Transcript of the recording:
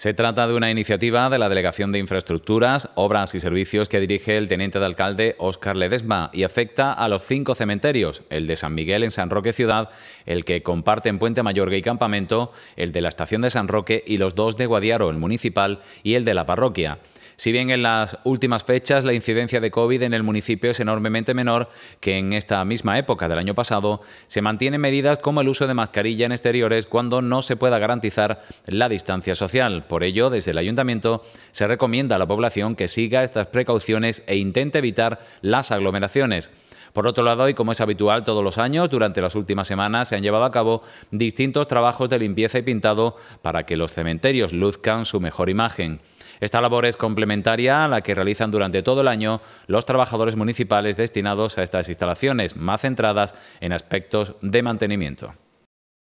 Se trata de una iniciativa de la Delegación de Infraestructuras, Obras y Servicios que dirige el teniente de alcalde Óscar Ledesma y afecta a los cinco cementerios, el de San Miguel en San Roque Ciudad, el que comparte en Puente Mayorga y Campamento, el de la Estación de San Roque y los dos de Guadiaro, el municipal, y el de la parroquia si bien en las últimas fechas la incidencia de COVID en el municipio es enormemente menor que en esta misma época del año pasado, se mantienen medidas como el uso de mascarilla en exteriores cuando no se pueda garantizar la distancia social. Por ello, desde el ayuntamiento se recomienda a la población que siga estas precauciones e intente evitar las aglomeraciones. Por otro lado, y como es habitual todos los años, durante las últimas semanas se han llevado a cabo distintos trabajos de limpieza y pintado para que los cementerios luzcan su mejor imagen. Esta labor es complementaria a la que realizan durante todo el año los trabajadores municipales destinados a estas instalaciones, más centradas en aspectos de mantenimiento.